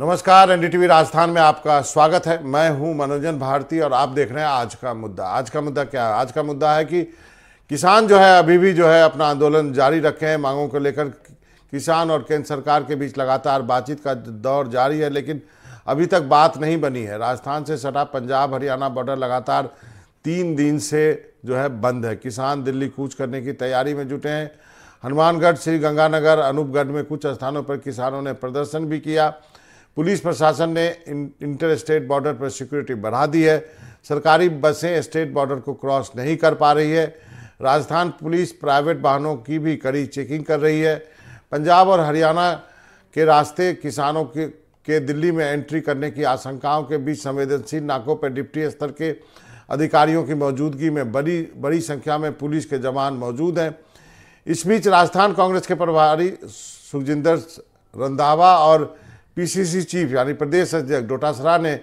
नमस्कार एनडीटीवी राजस्थान में आपका स्वागत है मैं हूं मनोजन भारती और आप देख रहे हैं आज का मुद्दा आज का मुद्दा क्या है आज का मुद्दा है कि किसान जो है अभी भी जो है अपना आंदोलन जारी रखे हैं मांगों को लेकर किसान और केंद्र सरकार के बीच लगातार बातचीत का दौर जारी है लेकिन अभी तक बात नहीं बनी है राजस्थान से सटा पंजाब हरियाणा बॉर्डर लगातार तीन दिन से जो है बंद है किसान दिल्ली कूच करने की तैयारी में जुटे हैं हनुमानगढ़ श्री गंगानगर अनूपगढ़ में कुछ स्थानों पर किसानों ने प्रदर्शन भी किया पुलिस प्रशासन ने इंटर स्टेट बॉर्डर पर सिक्योरिटी बढ़ा दी है सरकारी बसें स्टेट बॉर्डर को क्रॉस नहीं कर पा रही है राजस्थान पुलिस प्राइवेट वाहनों की भी कड़ी चेकिंग कर रही है पंजाब और हरियाणा के रास्ते किसानों के के दिल्ली में एंट्री करने की आशंकाओं के बीच संवेदनशील नाकों पर डिप्टी स्तर के अधिकारियों की मौजूदगी में बड़ी बड़ी संख्या में पुलिस के जवान मौजूद हैं इस बीच राजस्थान कांग्रेस के प्रभारी सुखजिंदर रंधावा और पीसीसी चीफ यानी प्रदेश अध्यक्ष डोटासरा ने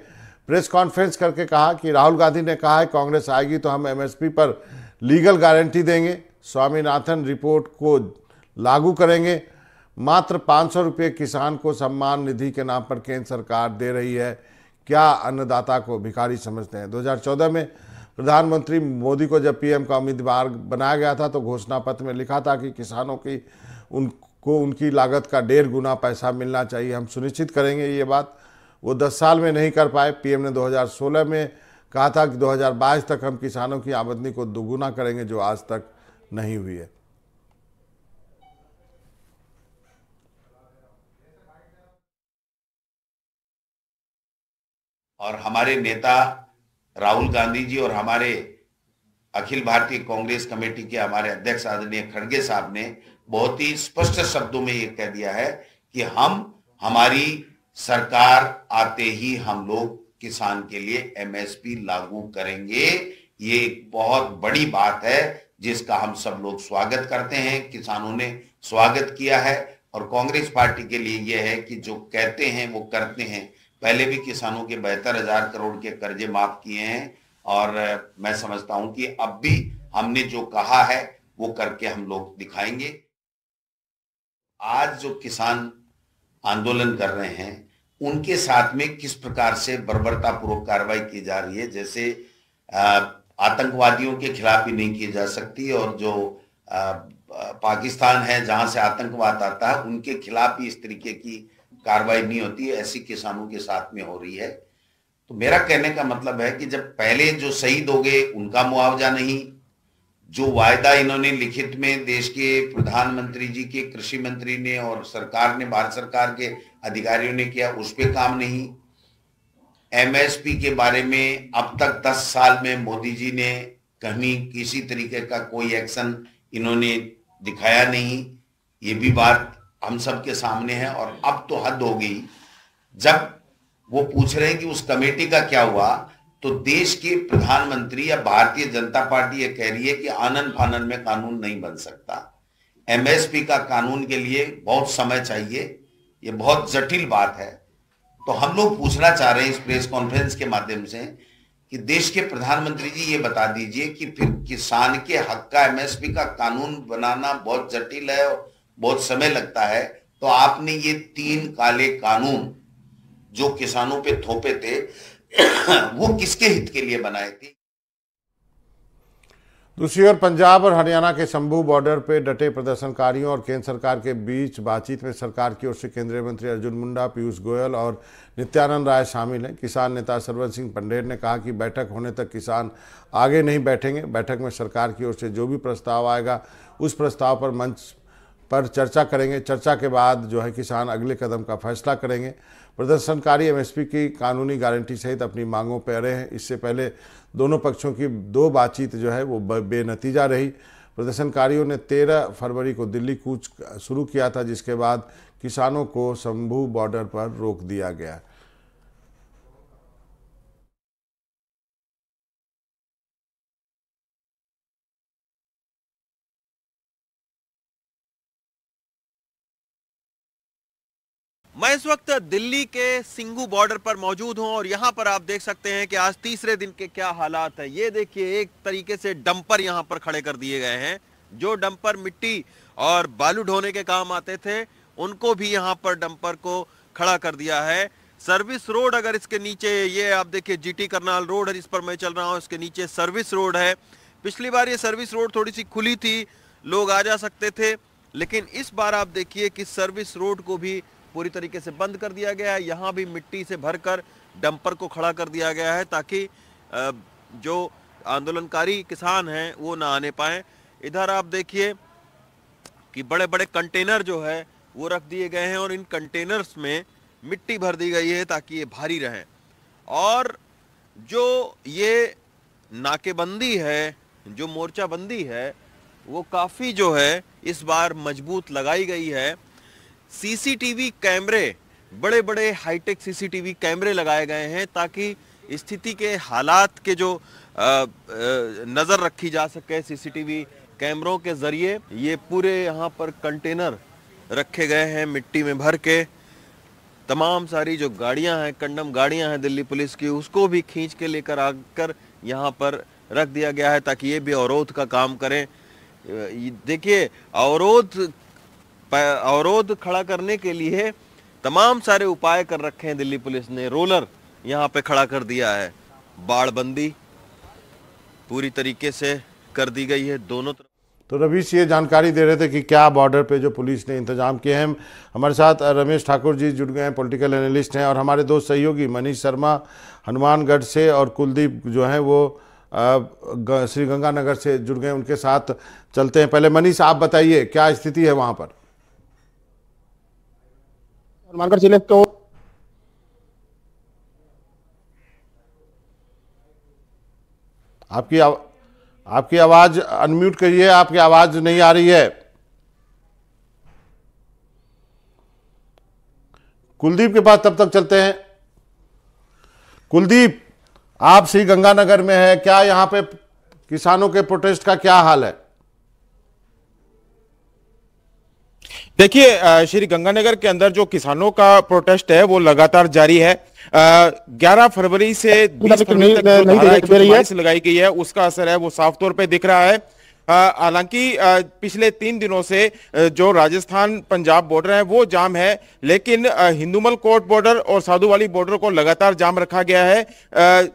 प्रेस कॉन्फ्रेंस करके कहा कि राहुल गांधी ने कहा है कांग्रेस आएगी तो हम एमएसपी पर लीगल गारंटी देंगे स्वामीनाथन रिपोर्ट को लागू करेंगे मात्र पाँच सौ रुपये किसान को सम्मान निधि के नाम पर केंद्र सरकार दे रही है क्या अन्नदाता को भिखारी समझते हैं 2014 में प्रधानमंत्री मोदी को जब पीएम का उम्मीदवार बनाया गया था तो घोषणा पत्र में लिखा था कि किसानों की उन को उनकी लागत का डेढ़ गुना पैसा मिलना चाहिए हम सुनिश्चित करेंगे ये बात वो 10 साल में नहीं कर पाए पीएम ने 2016 में कहा था कि 2022 तक हम किसानों की आमदनी को दोगुना करेंगे जो आज तक नहीं हुई है और हमारे नेता राहुल गांधी जी और हमारे अखिल भारतीय कांग्रेस कमेटी के हमारे अध्यक्ष आदरणीय खड़गे साहब ने बहुत ही स्पष्ट शब्दों में ये कह दिया है कि हम हमारी सरकार आते ही हम लोग किसान के लिए एमएसपी लागू करेंगे ये एक बहुत बड़ी बात है जिसका हम सब लोग स्वागत करते हैं किसानों ने स्वागत किया है और कांग्रेस पार्टी के लिए यह है कि जो कहते हैं वो करते हैं पहले भी किसानों के बेहतर हजार करोड़ के कर्जे माफ किए हैं और मैं समझता हूं कि अब भी हमने जो कहा है वो करके हम लोग दिखाएंगे आज जो किसान आंदोलन कर रहे हैं उनके साथ में किस प्रकार से बर्बरतापूर्वक कार्रवाई की जा रही है जैसे आतंकवादियों के खिलाफ ही नहीं की जा सकती और जो पाकिस्तान है जहां से आतंकवाद आता है उनके खिलाफ भी इस तरीके की कार्रवाई नहीं होती ऐसी किसानों के साथ में हो रही है तो मेरा कहने का मतलब है कि जब पहले जो शहीद हो गए उनका मुआवजा नहीं जो वायदा इन्होंने लिखित में देश के प्रधानमंत्री जी के कृषि मंत्री ने और सरकार ने भारत सरकार के अधिकारियों ने किया उस पर काम नहीं एमएसपी के बारे में अब तक 10 साल में मोदी जी ने कहीं किसी तरीके का कोई एक्शन इन्होंने दिखाया नहीं ये भी बात हम सब के सामने है और अब तो हद हो गई जब वो पूछ रहे हैं कि उस कमेटी का क्या हुआ तो देश के प्रधानमंत्री या भारतीय जनता पार्टी यह कह रही है कि आनंद फानन में कानून नहीं बन सकता एमएसपी का कानून के लिए बहुत समय चाहिए यह बहुत जटिल बात है तो हम लोग पूछना चाह रहे हैं इस प्रेस कॉन्फ्रेंस के माध्यम से कि देश के प्रधानमंत्री जी ये बता दीजिए कि फिर किसान के हक का एमएसपी का कानून बनाना बहुत जटिल है और बहुत समय लगता है तो आपने ये तीन काले कानून जो किसानों पे थोपे थे वो किसके हित के लिए बनाए थे दूसरी ओर पंजाब और हरियाणा के शंभू बॉर्डर पर डटे प्रदर्शनकारियों और केंद्र सरकार के बीच बातचीत में सरकार की ओर से केंद्रीय मंत्री अर्जुन मुंडा पीयूष गोयल और नित्यानंद राय शामिल हैं किसान नेता सरवन सिंह पंडेर ने कहा कि बैठक होने तक किसान आगे नहीं बैठेंगे बैठक में सरकार की ओर से जो भी प्रस्ताव आएगा उस प्रस्ताव पर मंच पर चर्चा करेंगे चर्चा के बाद जो है किसान अगले कदम का फैसला करेंगे प्रदर्शनकारी एमएसपी की कानूनी गारंटी सहित अपनी मांगों पर अड़े हैं इससे पहले दोनों पक्षों की दो बातचीत जो है वो बेनतीजा रही प्रदर्शनकारियों ने 13 फरवरी को दिल्ली कूच शुरू किया था जिसके बाद किसानों को शंभू बॉर्डर पर रोक दिया गया मैं इस वक्त दिल्ली के सिंगू बॉर्डर पर मौजूद हूं और यहां पर आप देख सकते हैं कि आज तीसरे दिन के क्या हालात है ये देखिए एक तरीके से डंपर यहां पर खड़े कर दिए गए हैं जो डंपर मिट्टी और बालू ढोने के काम आते थे उनको भी यहां पर डंपर को खड़ा कर दिया है सर्विस रोड अगर इसके नीचे ये आप देखिए जीटी करनाल रोड है जिस पर मैं चल रहा हूँ इसके नीचे सर्विस रोड है पिछली बार ये सर्विस रोड थोड़ी सी खुली थी लोग आ जा सकते थे लेकिन इस बार आप देखिए कि सर्विस रोड को भी पूरी तरीके से बंद कर दिया गया है यहाँ भी मिट्टी से भरकर डंपर को खड़ा कर दिया गया है ताकि जो आंदोलनकारी किसान हैं वो ना आने पाए इधर आप देखिए कि बड़े बड़े कंटेनर जो है वो रख दिए गए हैं और इन कंटेनर्स में मिट्टी भर दी गई है ताकि ये भारी रहें और जो ये नाकेबंदी है जो मोर्चाबंदी है वो काफ़ी जो है इस बार मजबूत लगाई गई है सीसीटीवी कैमरे बड़े बड़े हाईटेक सीसीटीवी कैमरे लगाए गए हैं ताकि स्थिति के हालात के जो नज़र रखी जा सके सीसीटीवी कैमरों के ज़रिए ये पूरे यहाँ पर कंटेनर रखे गए हैं मिट्टी में भर के तमाम सारी जो गाड़ियां हैं कंडम गाड़ियां हैं दिल्ली पुलिस की उसको भी खींच के लेकर आकर यहाँ पर रख दिया गया है ताकि ये भी अवरोध का काम करें देखिए अवरोध अवरोध खड़ा करने के लिए तमाम सारे उपाय कर रखे हैं दिल्ली पुलिस ने रोलर यहाँ पे खड़ा कर दिया है बाड़बंदी पूरी तरीके से कर दी गई है दोनों तरफ तो रवीश ये जानकारी दे रहे थे कि क्या बॉर्डर पे जो पुलिस ने इंतजाम किए हैं हमारे साथ रमेश ठाकुर जी जुड़ गए हैं पॉलिटिकल एनालिस्ट हैं और हमारे दो सहयोगी मनीष शर्मा हनुमानगढ़ से और कुलदीप जो हैं वो श्री गंगानगर से जुड़ गए उनके साथ चलते हैं पहले मनीष आप बताइए क्या स्थिति है वहाँ पर हनुमानगढ़ जिले को तो आपकी आव, आपकी आवाज अनम्यूट करिए आपकी आवाज नहीं आ रही है कुलदीप के पास तब तक चलते हैं कुलदीप आप श्री गंगानगर में है क्या यहां पे किसानों के प्रोटेस्ट का क्या हाल है देखिए श्री गंगानगर के अंदर जो किसानों का प्रोटेस्ट है वो लगातार जारी है ग्यारह फरवरी से बीस फरवरी तक लगाई गई है उसका असर है वो साफ तौर पे दिख रहा है हालांकि पिछले तीन दिनों से जो राजस्थान पंजाब बॉर्डर है वो जाम है लेकिन हिंदुमल कोट बॉर्डर और साधुवाली बॉर्डर को लगातार जाम रखा गया है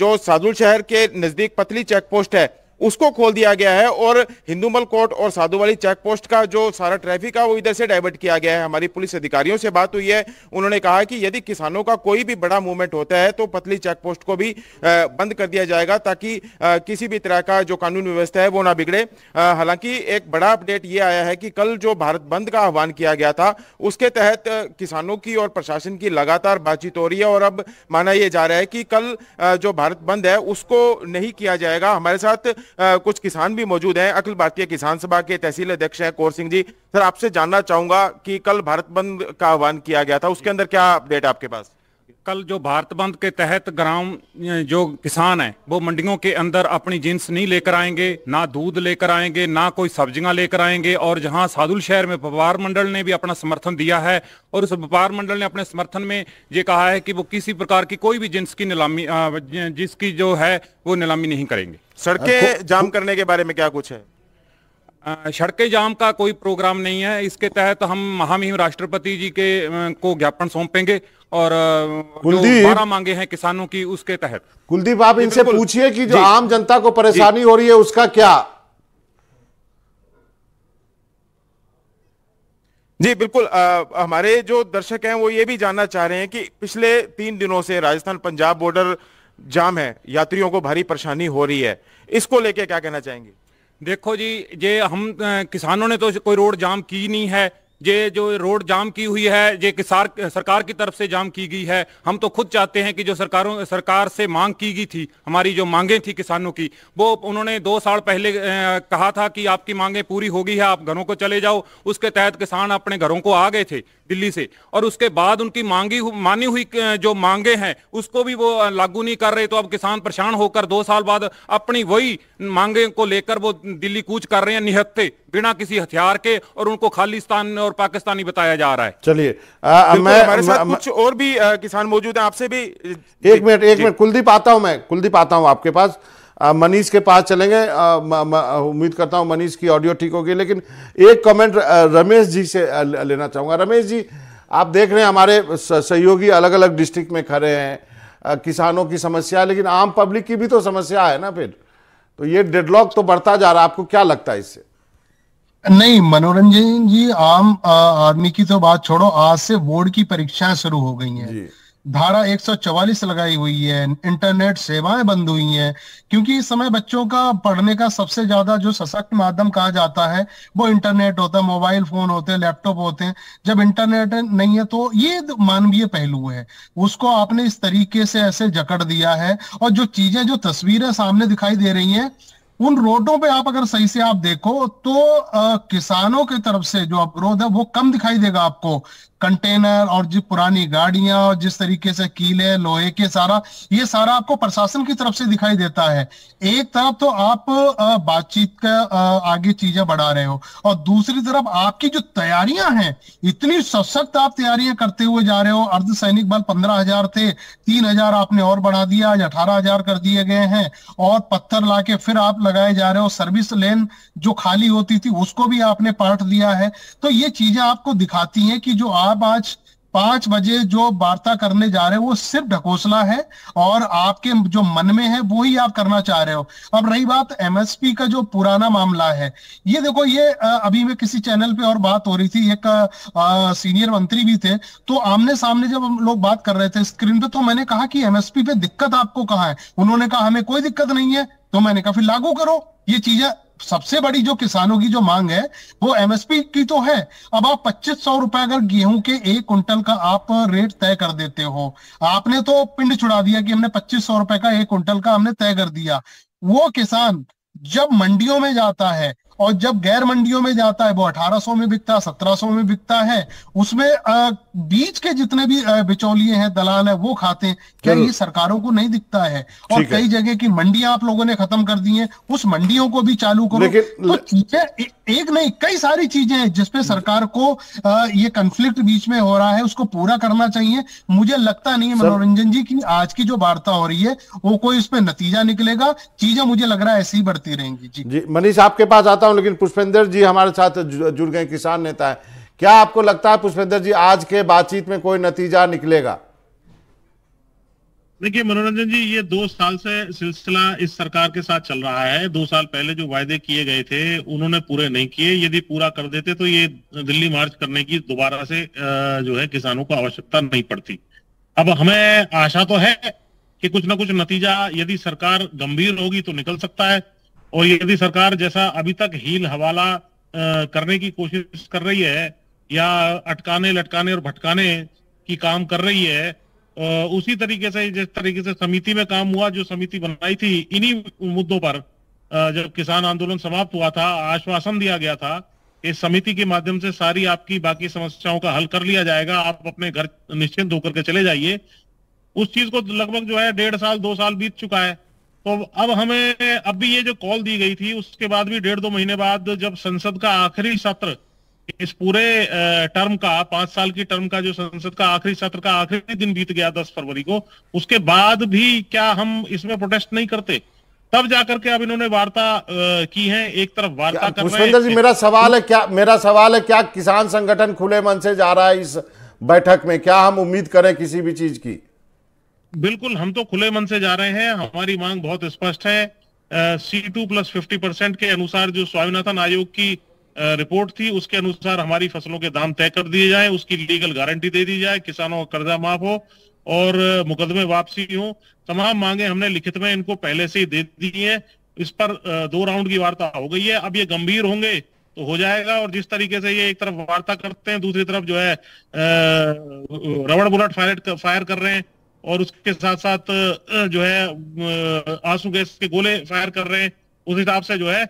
जो साधु शहर के नजदीक पतली चेक पोस्ट है उसको खोल दिया गया है और हिंदूमल कोर्ट और साधुवाली चेक पोस्ट का जो सारा ट्रैफिक है वो इधर से डाइवर्ट किया गया है हमारी पुलिस अधिकारियों से बात हुई है उन्होंने कहा कि यदि किसानों का कोई भी बड़ा मूवमेंट होता है तो पतली चेक पोस्ट को भी बंद कर दिया जाएगा ताकि किसी भी तरह का जो कानून व्यवस्था है वो ना बिगड़े हालांकि एक बड़ा अपडेट ये आया है कि कल जो भारत बंद का आह्वान किया गया था उसके तहत किसानों की और प्रशासन की लगातार बातचीत हो रही है और अब माना यह जा रहा है कि कल जो भारत बंद है उसको नहीं किया जाएगा हमारे साथ कुछ किसान भी मौजूद हैं अखिल भारतीय किसान सभा के तहसील अध्यक्ष हैं कौर सिंह जी सर आपसे जानना चाहूंगा कि कल भारत बंद का आह्वान किया गया था उसके अंदर क्या अपडेट आपके पास कल जो भारत बंद के तहत ग्राम जो किसान है वो मंडियों के अंदर अपनी जींस नहीं लेकर आएंगे ना दूध लेकर आएंगे ना कोई सब्जियां लेकर आएंगे और जहां सादुल शहर में व्यापार मंडल ने भी अपना समर्थन दिया है और उस व्यापार मंडल ने अपने समर्थन में ये कहा है कि वो किसी प्रकार की कोई भी जींस की नीलामी जिसकी जो है वो नीलामी नहीं करेंगे सड़कें जाम करने के बारे में क्या कुछ है सड़कें जाम का कोई प्रोग्राम नहीं है इसके तहत हम महामहिम राष्ट्रपति जी के को ज्ञापन सौंपेंगे और कुलदीप मांगे हैं किसानों की उसके तहत कुलदीप आप इनसे पूछिए कि जो आम जनता को परेशानी हो रही है उसका क्या जी बिल्कुल आ, हमारे जो दर्शक हैं वो ये भी जानना चाह रहे हैं कि पिछले तीन दिनों से राजस्थान पंजाब बॉर्डर जाम है यात्रियों को भारी परेशानी हो रही है इसको लेके क्या कहना चाहेंगे देखो जी ये हम किसानों ने तो कोई रोड जाम की नहीं है ये जो रोड जाम की हुई है ये किसार सरकार की तरफ से जाम की गई है हम तो खुद चाहते हैं कि जो सरकारों सरकार से मांग की गई थी हमारी जो मांगे थी किसानों की वो उन्होंने दो साल पहले कहा था कि आपकी मांगे पूरी होगी है आप घरों को चले जाओ उसके तहत किसान अपने घरों को आ गए थे दिल्ली से और उसके बाद उनकी मांगी मानी हुई जो मांगे हैं उसको भी वो लागू नहीं कर रहे तो अब किसान परेशान होकर दो साल बाद अपनी वही मांगे को लेकर वो दिल्ली कूच कर रहे हैं निहत्ते बिना किसी हथियार के और उनको खालिस्तान और पाकिस्तानी बताया जा रहा है चलिए हमारे साथ कुछ और भी आ, किसान मौजूद हैं आपसे भी एक मिनट एक मिनट कुलदीप आता हूं मैं कुलदीप आता हूं आपके पास मनीष के पास चलेंगे उम्मीद करता हूँ मनीष की ऑडियो ठीक होगी लेकिन एक कमेंट रमेश जी से लेना चाहूँगा रमेश जी आप देख रहे हैं हमारे सहयोगी अलग अलग डिस्ट्रिक्ट में खड़े हैं किसानों की समस्या लेकिन आम पब्लिक की भी तो समस्या है ना फिर तो ये डेडलॉक तो बढ़ता जा रहा है आपको क्या लगता है इससे नहीं मनोरंजन जी आम आदमी की तो बात छोड़ो आज से बोर्ड की परीक्षाएं शुरू हो गई हैं धारा 144 लगाई हुई है इंटरनेट सेवाएं बंद हुई हैं क्योंकि इस समय बच्चों का पढ़ने का सबसे ज्यादा जो सशक्त माध्यम कहा जाता है वो इंटरनेट होता है मोबाइल फोन होते हैं लैपटॉप होते हैं जब इंटरनेट नहीं है तो ये मानवीय पहलू है उसको आपने इस तरीके से ऐसे जकड़ दिया है और जो चीजें जो तस्वीरें सामने दिखाई दे रही है उन रोडों पे आप अगर सही से आप देखो तो आ, किसानों की तरफ से जो अवरोध है वो कम दिखाई देगा आपको कंटेनर और जो पुरानी गाड़ियां और जिस तरीके से कीले लोहे के सारा ये सारा आपको प्रशासन की तरफ से दिखाई देता है एक तरफ तो आप बातचीत का आगे चीजें बढ़ा रहे हो और दूसरी तरफ आपकी जो तैयारियां हैं इतनी सशक्त आप तैयारियां करते हुए जा रहे हो अर्धसैनिक बल पंद्रह हजार थे तीन हजार आपने और बढ़ा दिया आज अठारह हजार कर दिए गए हैं और पत्थर ला फिर आप लगाए जा रहे हो सर्विस लेन जो खाली होती थी उसको भी आपने पलट दिया है तो ये चीजें आपको दिखाती है कि जो आप आप आज पांच बजे जो वार्ता करने जा रहे हो वो सिर्फ ढकोसला है और आपके जो मन में है वो ही आप करना चाह रहे हो अब रही बात एमएसपी का जो पुराना मामला है ये देखो ये अभी मैं किसी चैनल पे और बात हो रही थी एक आ, सीनियर मंत्री भी थे तो आमने सामने जब हम लोग बात कर रहे थे स्क्रीन पे तो मैंने कहा कि एमएसपी पे दिक्कत आपको कहा है उन्होंने कहा हमें कोई दिक्कत नहीं है तो मैंने कहा फिर लागू करो ये चीजें सबसे बड़ी जो किसानों की जो मांग है वो एमएसपी की तो है अब आप पच्चीस सौ रुपए अगर गेहूं के एक कुंटल का आप रेट तय कर देते हो आपने तो पिंड छुड़ा दिया कि हमने पच्चीस सौ रुपए का एक कुंटल का हमने तय कर दिया वो किसान जब मंडियों में जाता है और जब गैर मंडियों में जाता है वो 1800 में बिकता है 1700 में बिकता है उसमें आ, बीच के जितने भी बिचौलिए हैं दलाल है वो खाते हैं क्या ये सरकारों को नहीं दिखता है और कई जगह की मंडियां आप लोगों ने खत्म कर दी हैं उस मंडियों को भी चालू करो तो चीजें एक नहीं कई सारी चीजें हैं जिसपे सरकार को ये कंफ्लिक्ट बीच में हो रहा है उसको पूरा करना चाहिए मुझे लगता नहीं है मनोरंजन जी की आज की जो वार्ता हो रही है वो कोई पर नतीजा निकलेगा चीजें मुझे लग रहा है ऐसी ही बढ़ती रहेंगी जी मनीष आपके पास आता हूँ लेकिन पुष्पेंद्र जी हमारे साथ जुड़ गए किसान नेता है क्या आपको लगता है पुष्पेंद्र जी आज के बातचीत में कोई नतीजा निकलेगा देखिए मनोरंजन जी ये दो साल से सिलसिला इस सरकार के साथ चल रहा है दो साल पहले जो वायदे किए गए थे उन्होंने पूरे नहीं किए यदि पूरा कर देते तो ये दिल्ली मार्च करने की दोबारा से जो है किसानों को आवश्यकता नहीं पड़ती अब हमें आशा तो है कि कुछ ना कुछ नतीजा यदि सरकार गंभीर होगी तो निकल सकता है और यदि सरकार जैसा अभी तक हील हवाला करने की कोशिश कर रही है या अटकाने लटकाने और भटकाने की काम कर रही है उसी तरीके से जिस तरीके से समिति में काम हुआ जो समिति बनाई थी इन्हीं मुद्दों पर जब किसान आंदोलन समाप्त हुआ था आश्वासन दिया गया था इस समिति के माध्यम से सारी आपकी बाकी समस्याओं का हल कर लिया जाएगा आप अपने घर निश्चिंत होकर के चले जाइए उस चीज को लगभग जो है डेढ़ साल दो साल बीत चुका है तो अब हमें अब भी ये जो कॉल दी गई थी उसके बाद भी डेढ़ दो महीने बाद जब संसद का आखिरी सत्र इस पूरे टर्म का पांच साल की टर्म का जो संसद का आखिरी सत्र का आखिरी दिन बीत गया दस फरवरी को उसके बाद भी क्या हम इसमें प्रोटेस्ट नहीं करते तब जाकर के अब इन्होंने वार्ता की है एक तरफ वार्ता कर रहे जी मेरा सवाल है क्या मेरा सवाल है क्या किसान संगठन खुले मन से जा रहा है इस बैठक में क्या हम उम्मीद करें किसी भी चीज की बिल्कुल हम तो खुले मन से जा रहे हैं हमारी मांग बहुत स्पष्ट है C two plus fifty percent के अनुसार जो स्वामीनाथन आयोग की रिपोर्ट थी उसके अनुसार हमारी फसलों के दाम तय कर दिए जाए उसकी लीगल गारंटी दे दी जाए किसानों का कर्जा माफ हो और मुकदमे वापसी हो तमाम मांगे हमने लिखित में इनको पहले से ही दे दी है इस पर दो राउंड की वार्ता हो गई है अब ये गंभीर होंगे तो हो जाएगा और जिस तरीके से ये एक तरफ वार्ता करते हैं दूसरी तरफ जो है रबड़ बुलट फायर फायर कर रहे हैं और उसके साथ साथ जो है आंसू गैस के गोले फायर कर रहे हैं उस हिसाब से जो है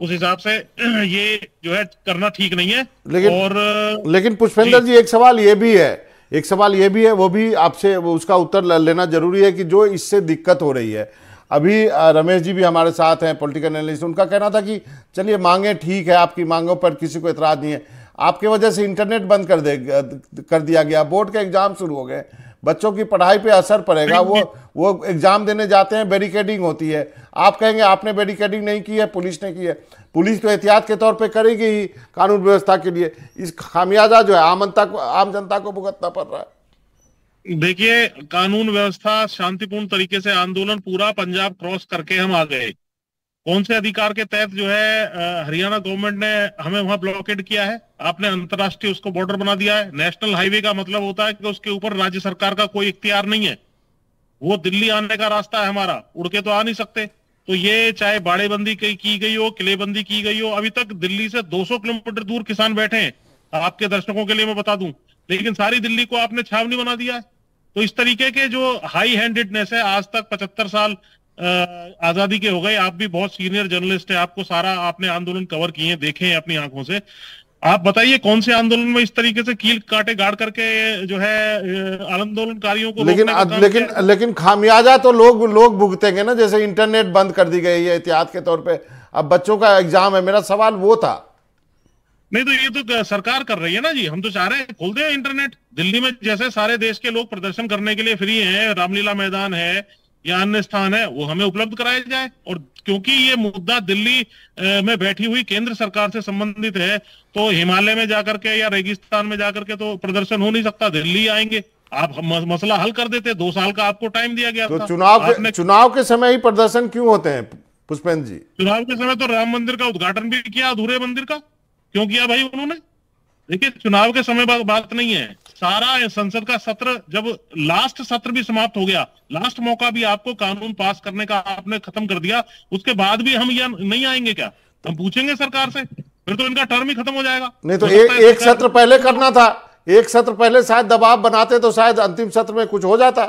उस हिसाब से ये जो है करना ठीक नहीं है लेकिन और लेकिन पुष्पेंद्र जी एक सवाल ये भी है एक सवाल ये भी है वो भी आपसे उसका उत्तर लेना जरूरी है कि जो इससे दिक्कत हो रही है अभी रमेश जी भी हमारे साथ हैं पॉलिटिकल एनालिस्ट उनका कहना था कि चलिए मांगे ठीक है आपकी मांगों पर किसी को इतराज नहीं है आपके वजह से इंटरनेट बंद कर दे कर दिया गया बोर्ड के एग्जाम शुरू हो गए बच्चों की पढ़ाई पे असर पड़ेगा वो वो एग्जाम देने जाते हैं बैरिकेडिंग होती है आप कहेंगे आपने बैरिकेडिंग नहीं की है पुलिस ने की है पुलिस तो एहतियात के तौर पे करेगी ही कानून व्यवस्था के लिए इस खामियाजा जो है आम जनता को आम जनता को भुगतना पड़ रहा है देखिए कानून व्यवस्था शांतिपूर्ण तरीके से आंदोलन पूरा पंजाब क्रॉस करके हम आ गए कौन से अधिकार के तहत जो है हरियाणा गवर्नमेंट ने हमें वहां ब्लॉकेट किया है आपने अंतरराष्ट्रीय उसको बॉर्डर बना दिया है नेशनल हाईवे का मतलब होता है कि उसके ऊपर राज्य सरकार का कोई इख्तियार नहीं है वो दिल्ली आने का रास्ता है हमारा उड़ के तो आ नहीं सकते तो ये चाहे बाड़ेबंदी की गई हो किलेबंदी की गई हो अभी तक दिल्ली से 200 किलोमीटर दूर किसान बैठे हैं आपके दर्शकों के लिए मैं बता दूं लेकिन सारी दिल्ली को आपने छावनी बना दिया है तो इस तरीके के जो हाई हैंडेडनेस है आज तक पचहत्तर साल आजादी के हो गए आप भी बहुत सीनियर जर्नलिस्ट है आपको सारा आपने आंदोलन कवर किए देखे हैं अपनी आंखों से आप बताइए कौन से आंदोलन में इस तरीके से कील काटे गाड़ करके जो है आंदोलनकारियों को लेकिन लेकिन लेकिन खामियाजा तो लोग लोग भुगतेंगे ना जैसे इंटरनेट बंद कर दी गई है एहतियात के तौर पे अब बच्चों का एग्जाम है मेरा सवाल वो था नहीं तो ये तो सरकार कर रही है ना जी हम तो चाह रहे हैं खोल दे इंटरनेट दिल्ली में जैसे सारे देश के लोग प्रदर्शन करने के लिए फ्री है रामलीला मैदान है या अन्य स्थान है वो हमें उपलब्ध कराया जाए और क्योंकि ये मुद्दा दिल्ली में बैठी हुई केंद्र सरकार से संबंधित है तो हिमालय में जाकर के या रेगिस्तान में जाकर के तो प्रदर्शन हो नहीं सकता दिल्ली आएंगे आप मसला हल कर देते दो साल का आपको टाइम दिया गया तो चुनाव के, चुनाव के समय ही प्रदर्शन क्यों होते हैं पुष्पेन जी चुनाव के समय तो राम मंदिर का उद्घाटन भी किया अधूरे मंदिर का क्यों किया भाई उन्होंने देखिए चुनाव के समय बात नहीं है सारा संसद का सत्र जब लास्ट सत्र भी समाप्त हो गया लास्ट मौका भी आपको कानून पास करने का आपने खत्म कर दिया उसके बाद भी हम यह नहीं आएंगे क्या हम पूछेंगे सरकार से फिर तो इनका टर्म ही खत्म हो जाएगा नहीं तो, ए, एक सत्र पहले करना था एक सत्र पहले शायद दबाव बनाते तो शायद अंतिम सत्र में कुछ हो जाता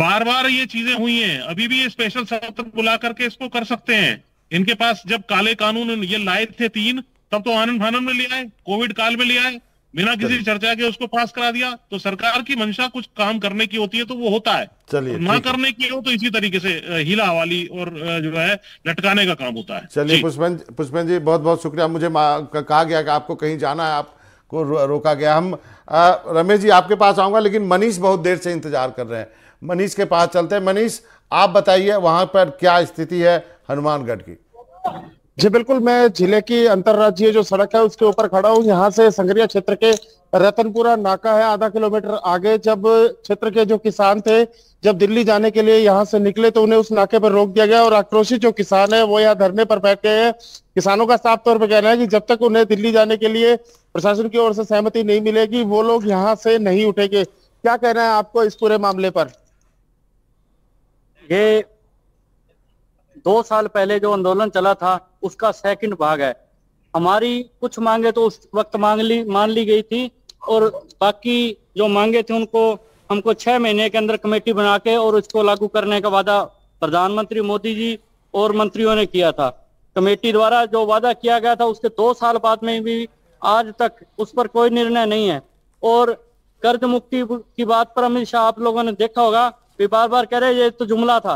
बार बार ये चीजें हुई हैं अभी भी ये स्पेशल सत्र बुला करके इसको कर सकते हैं इनके पास जब काले कानून ये लाए थे तीन तब तो आनंद फानंद में ले आए कोविड काल में ले आए बिना किसी चर्चा के उसको पास करा दिया तो सरकार की मंशा कुछ काम करने की होती है तो वो होता है चलिए ना करने की हो तो इसी तरीके से हीला हवाली और जो है लटकाने का काम होता है चलिए पुष्पन पुष्पन जी बहुत बहुत शुक्रिया मुझे कहा गया कि आपको कहीं जाना है आपको रोका गया हम रमेश जी आपके पास आऊंगा लेकिन मनीष बहुत देर से इंतजार कर रहे हैं मनीष के पास चलते हैं मनीष आप बताइए वहां पर क्या स्थिति है हनुमानगढ़ की जी बिल्कुल मैं जिले की अंतरराज्यीय जो सड़क है उसके ऊपर खड़ा हूँ यहाँ से संगरिया क्षेत्र के रतनपुरा नाका है आधा किलोमीटर आगे जब क्षेत्र के जो किसान थे जब दिल्ली जाने के लिए यहाँ से निकले तो उन्हें उस नाके पर रोक दिया गया और आक्रोशित जो किसान है वो यहाँ धरने पर बैठ गए हैं किसानों का साफ तौर पर कहना है कि जब तक उन्हें दिल्ली जाने के लिए प्रशासन की ओर से सहमति नहीं मिलेगी वो लोग यहाँ से नहीं उठेंगे क्या कहना है आपको इस पूरे मामले पर ये दो साल पहले जो आंदोलन चला था उसका सेकंड भाग है हमारी कुछ मांगे तो उस वक्त मांग ली मान ली गई थी और बाकी जो मांगे थे उनको हमको छह महीने के अंदर कमेटी बना के और उसको लागू करने का वादा प्रधानमंत्री मोदी जी और मंत्रियों ने किया था कमेटी द्वारा जो वादा किया गया था उसके दो साल बाद में भी आज तक उस पर कोई निर्णय नहीं है और कर्ज मुक्ति की बात पर अमित शाह आप लोगों ने देखा होगा बार बार कह रहे ये तो जुमला था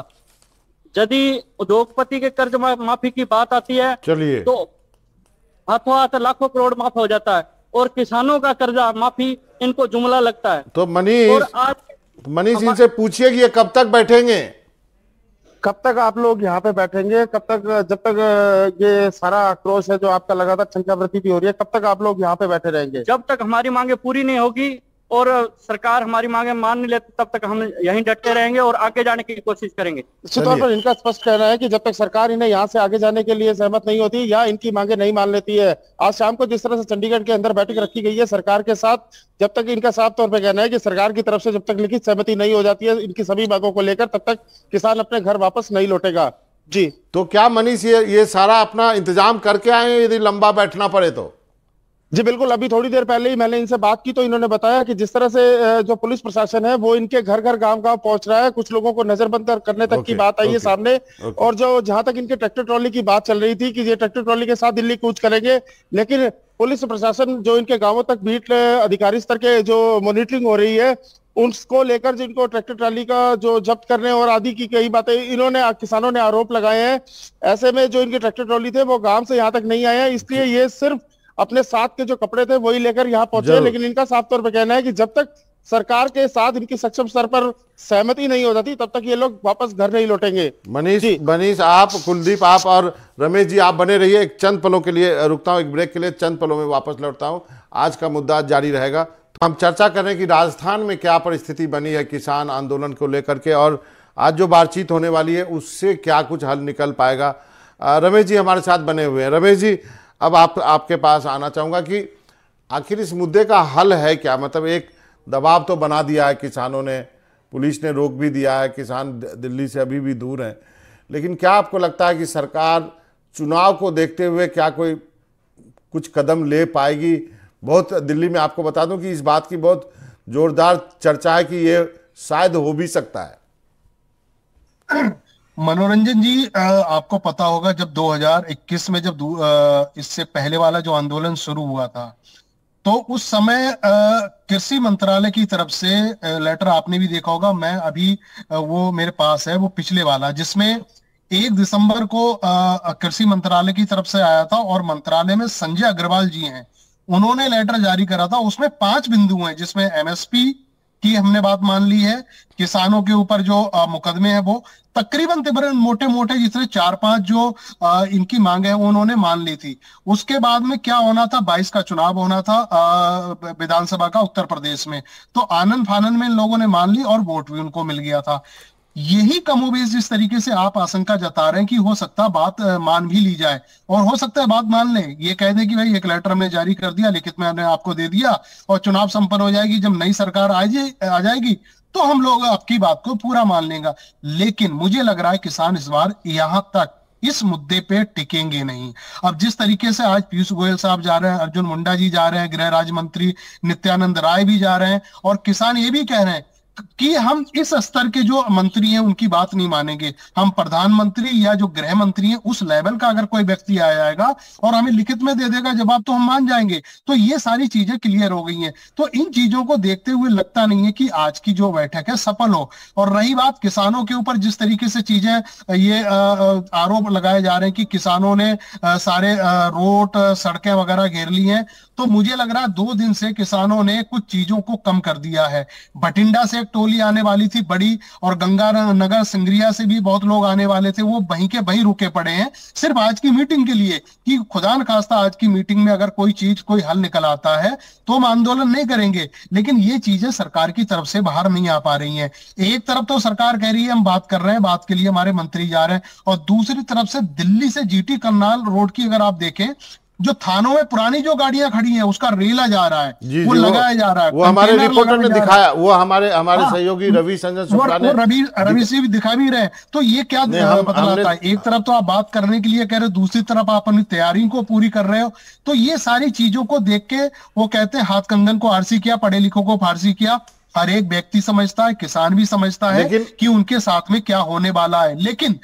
यदि उद्योगपति के कर्ज माफी की बात आती है चलिए तो हाथों हाथ लाखों करोड़ माफ हो जाता है और किसानों का कर्जा माफी इनको जुमला लगता है तो मनीष मनीष इनसे पूछिए कि ये कब तक बैठेंगे कब तक आप लोग यहाँ पे बैठेंगे कब तक जब तक ये सारा आक्रोश है जो आपका लगातार वृद्धि भी हो रही है कब तक आप लोग यहाँ पे बैठे रहेंगे जब तक हमारी मांगे पूरी नहीं होगी और सरकार हमारी मांगे मान नहीं लेती तब तक हम यहीं डटते रहेंगे और आगे जाने की कोशिश करेंगे निश्चित तौर पर इनका स्पष्ट कहना है कि जब तक सरकार इन्हें यहाँ से आगे जाने के लिए सहमत नहीं होती या इनकी मांगे नहीं मान लेती है आज शाम को जिस तरह से चंडीगढ़ के अंदर बैठक रखी गई है सरकार के साथ जब तक इनका साफ तौर पर कहना है की सरकार की तरफ से जब तक लिखित सहमति नहीं हो जाती है इनकी सभी मांगों को लेकर तब तक किसान अपने घर वापस नहीं लौटेगा जी तो क्या मनीष ये ये सारा अपना इंतजाम करके आए यदि लंबा बैठना पड़े तो जी बिल्कुल अभी थोड़ी देर पहले ही मैंने इनसे बात की तो इन्होंने बताया कि जिस तरह से जो पुलिस प्रशासन है वो इनके घर घर गांव गांव पहुंच रहा है कुछ लोगों को नजरबंद करने तक की बात आई है सामने और जो जहां तक इनके ट्रैक्टर ट्रॉली की बात चल रही थी कि ये ट्रैक्टर ट्रॉली के साथ दिल्ली कूच करेंगे लेकिन पुलिस प्रशासन जो इनके गाँवों तक बीट अधिकारी स्तर के जो मॉनिटरिंग हो रही है उसको लेकर जिनको ट्रैक्टर ट्रॉली का जो जब्त करने और आदि की कई बातें इन्होंने किसानों ने आरोप लगाए हैं ऐसे में जो इनके ट्रैक्टर ट्रॉली थे वो गांव से यहाँ तक नहीं आए हैं इसलिए ये सिर्फ अपने साथ के जो कपड़े थे वही लेकर यहाँ पहुंचे लेकिन इनका साफ तौर पर कहना है कि जब तक सरकार के साथ इनकी सक्षम स्तर पर सहमति नहीं हो जाती तब तक ये लोग वापस घर नहीं लौटेंगे मनीष मनीष आप कुलदीप आप और रमेश जी आप बने रहिए एक चंद पलों के लिए रुकता हूँ एक ब्रेक के लिए चंद पलों में वापस लौटता हूँ आज का मुद्दा जारी रहेगा तो हम चर्चा कर रहे हैं कि राजस्थान में क्या परिस्थिति बनी है किसान आंदोलन को लेकर के और आज जो बातचीत होने वाली है उससे क्या कुछ हल निकल पाएगा रमेश जी हमारे साथ बने हुए हैं रमेश जी अब आप आपके पास आना चाहूँगा कि आखिर इस मुद्दे का हल है क्या मतलब एक दबाव तो बना दिया है किसानों ने पुलिस ने रोक भी दिया है किसान दिल्ली से अभी भी दूर हैं लेकिन क्या आपको लगता है कि सरकार चुनाव को देखते हुए क्या कोई कुछ कदम ले पाएगी बहुत दिल्ली में आपको बता दूं कि इस बात की बहुत ज़ोरदार चर्चा है कि ये शायद हो भी सकता है मनोरंजन जी आपको पता होगा जब 2021 में जब इससे पहले वाला जो आंदोलन शुरू हुआ था तो उस समय कृषि मंत्रालय की तरफ से लेटर आपने भी देखा होगा मैं अभी वो मेरे पास है वो पिछले वाला जिसमें एक दिसंबर को कृषि मंत्रालय की तरफ से आया था और मंत्रालय में संजय अग्रवाल जी हैं उन्होंने लेटर जारी करा था उसमें पांच बिंदु हैं जिसमें एमएसपी की हमने बात मान ली है किसानों के ऊपर जो आ, मुकदमे हैं वो तकरीबन तकरीबन मोटे मोटे जितने चार पांच जो आ, इनकी मांग है उन्होंने मान ली थी उसके बाद में क्या होना था बाईस का चुनाव होना था विधानसभा का उत्तर प्रदेश में तो आनंद फानंद में इन लोगों ने मान ली और वोट भी उनको मिल गया था यही कमोबेश जिस तरीके से आप आशंका जता रहे हैं कि हो सकता बात मान भी ली जाए और हो सकता है बात मान ले ये कह दे कि भाई एक लेटर हमने जारी कर दिया लिखित में हमने आपको दे दिया और चुनाव संपन्न हो जाएगी जब नई सरकार आ जाए आ जाएगी तो हम लोग आपकी बात को पूरा मान लेगा लेकिन मुझे लग रहा है किसान इस बार यहां तक इस मुद्दे पे टिकेंगे नहीं अब जिस तरीके से आज पीयूष गोयल साहब जा रहे हैं अर्जुन मुंडा जी जा रहे हैं गृह राज्य मंत्री नित्यानंद राय भी जा रहे हैं और किसान ये भी कह रहे हैं कि हम इस स्तर के जो मंत्री हैं उनकी बात नहीं मानेंगे हम प्रधानमंत्री या जो गृह मंत्री हैं उस लेवल का अगर कोई व्यक्ति आ जाएगा और हमें लिखित में दे देगा जवाब तो हम मान जाएंगे तो ये सारी चीजें क्लियर हो गई हैं तो इन चीजों को देखते हुए लगता नहीं है कि आज की जो बैठक है सफल हो और रही बात किसानों के ऊपर जिस तरीके से चीजें ये आरोप लगाए जा रहे हैं कि किसानों ने सारे रोड सड़कें वगैरह घेर ली हैं तो मुझे लग रहा है दो दिन से किसानों ने कुछ चीजों को कम कर दिया है बठिंडा से एक टोली आने वाली थी बड़ी और गंगानगर सिंगरिया से भी बहुत लोग आने वाले थे वो वहीं के वहीं रुके पड़े हैं सिर्फ आज की मीटिंग के लिए कि खुदा न खास्ता आज की मीटिंग में अगर कोई चीज कोई हल निकल आता है तो हम आंदोलन नहीं करेंगे लेकिन ये चीजें सरकार की तरफ से बाहर नहीं आ पा रही है एक तरफ तो सरकार कह रही है हम बात कर रहे हैं बात के लिए हमारे मंत्री जा रहे हैं और दूसरी तरफ से दिल्ली से जीटी करनाल रोड की अगर आप देखें जो थानों में पुरानी जो गाड़ियां खड़ी हैं उसका रेला जा रहा है जी, वो लगाया जा रहा है वो हमारे रिपोर्टर ने दिखाया वो हमारे हमारे हाँ, सहयोगी रवि संजन ने रवि रवि सिंह दिखा भी रहे तो ये क्या बताता है एक तरफ तो आप बात करने के लिए कह रहे हो दूसरी तरफ आप अपनी तैयारी को पूरी कर रहे हो तो ये सारी चीजों को देख के वो कहते हैं हाथ कंगन को आरसी किया पढ़े लिखो को फारसी किया हर एक व्यक्ति समझता है किसान भी समझता है कि उनके साथ में क्या होने वाला है लेकिन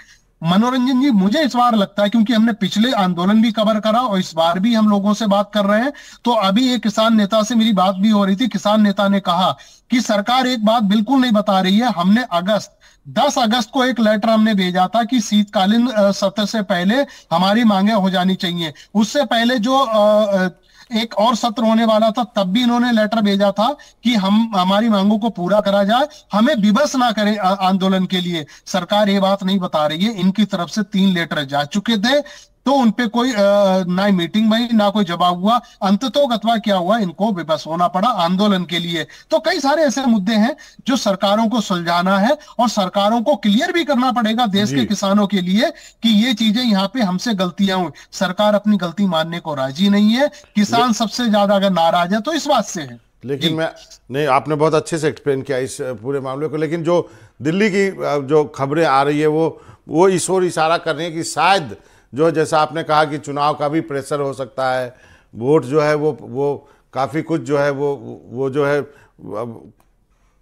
मनोरंजन जी मुझे इस बार लगता है क्योंकि हमने पिछले आंदोलन भी कवर करा और इस बार भी हम लोगों से बात कर रहे हैं तो अभी एक किसान नेता से मेरी बात भी हो रही थी किसान नेता ने कहा कि सरकार एक बात बिल्कुल नहीं बता रही है हमने अगस्त 10 अगस्त को एक लेटर हमने भेजा था कि शीतकालीन सत्र से पहले हमारी मांगे हो जानी चाहिए उससे पहले जो एक और सत्र होने वाला था तब भी इन्होंने लेटर भेजा था कि हम हमारी मांगों को पूरा करा जाए हमें विवस ना करें आंदोलन के लिए सरकार ये बात नहीं बता रही है इनकी तरफ से तीन लेटर जा चुके थे तो उनपे कोई ना मीटिंग में ना कोई जवाब हुआ अंततो गतवा क्या हुआ इनको विवश होना पड़ा आंदोलन के लिए तो कई सारे ऐसे मुद्दे हैं जो सरकारों को सुलझाना है और सरकारों को क्लियर भी करना पड़ेगा देश के किसानों के लिए कि ये चीजें यहाँ पे हमसे गलतियां हुई सरकार अपनी गलती मानने को राजी नहीं है किसान सबसे ज्यादा अगर नाराज है तो इस बात से है लेकिन मैं नहीं आपने बहुत अच्छे से एक्सप्लेन किया इस पूरे मामले को लेकिन जो दिल्ली की जो खबरें आ रही है वो वो इस और इशारा कर रही है कि शायद जो जैसा आपने कहा कि चुनाव का भी प्रेशर हो सकता है वोट जो है वो वो काफ़ी कुछ जो है वो वो जो है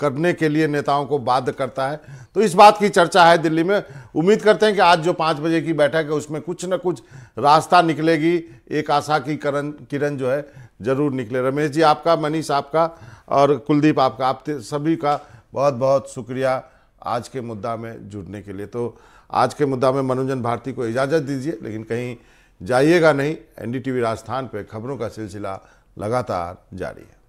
करने के लिए नेताओं को बाध्य करता है तो इस बात की चर्चा है दिल्ली में उम्मीद करते हैं कि आज जो पाँच बजे की बैठक है उसमें कुछ ना कुछ रास्ता निकलेगी एक आशा की करण किरण जो है ज़रूर निकले रमेश जी आपका मनीष आपका और कुलदीप आपका आप सभी का बहुत बहुत शुक्रिया आज के मुद्दा में जुड़ने के लिए तो आज के मुद्दा में मनोरंजन भारती को इजाज़त दीजिए लेकिन कहीं जाइएगा नहीं एनडीटीवी राजस्थान पर खबरों का सिलसिला लगातार जारी है